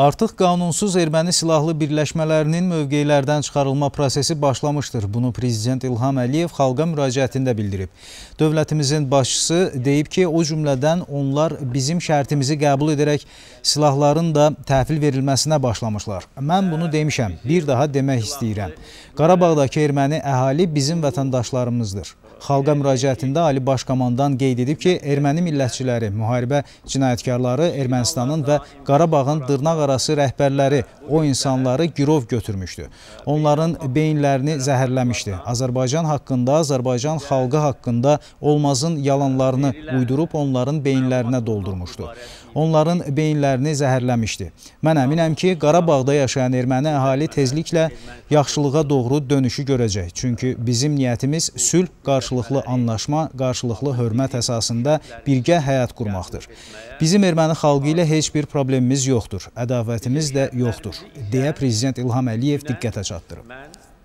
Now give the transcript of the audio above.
Artıq qanunsuz erməni silahlı birləşmələrinin mövqeylərdən çıxarılma prosesi başlamışdır. Bunu Prezident İlham Əliyev xalqa müraciətində bildirib. Dövlətimizin başçısı deyib ki, o cümlədən onlar bizim şərtimizi qəbul edərək silahların da təhvil verilməsinə başlamışlar. Mən bunu demişəm, bir daha demək istəyirəm. Qarabağdakı erməni əhali bizim vətəndaşlarımızdır. Xalqa müraciətində Ali Baş Komandan qeyd edib ki, erməni millətçiləri, müharibə cinayətkarları Ermənistanın və Qarabağın dırnaq arası rəhbərləri o insanları girov götürmüşdü. Onların beyinlərini zəhərləmişdi. Azərbaycan haqqında, Azərbaycan xalqı haqqında olmazın yalanlarını uydurub onların beyinlərinə doldurmuşdu. Onların beyinlərini zəhərləmişdi. Mən əminəm ki, Qarabağda yaşayan erməni əhali tezliklə yaxşılığa doğru dönüşü görəcək. Çünki bizim niyyətimiz sülh, qarşılıqlı anlaşma, qarşılıqlı hörmət əsasında birgə həyat qurmaqdır. Bizim erməni xalqı ilə heç bir problemimiz yoxdur. Ədalət mədavətimiz də yoxdur, deyə Prezident İlham Əliyev diqqətə çatdırıb.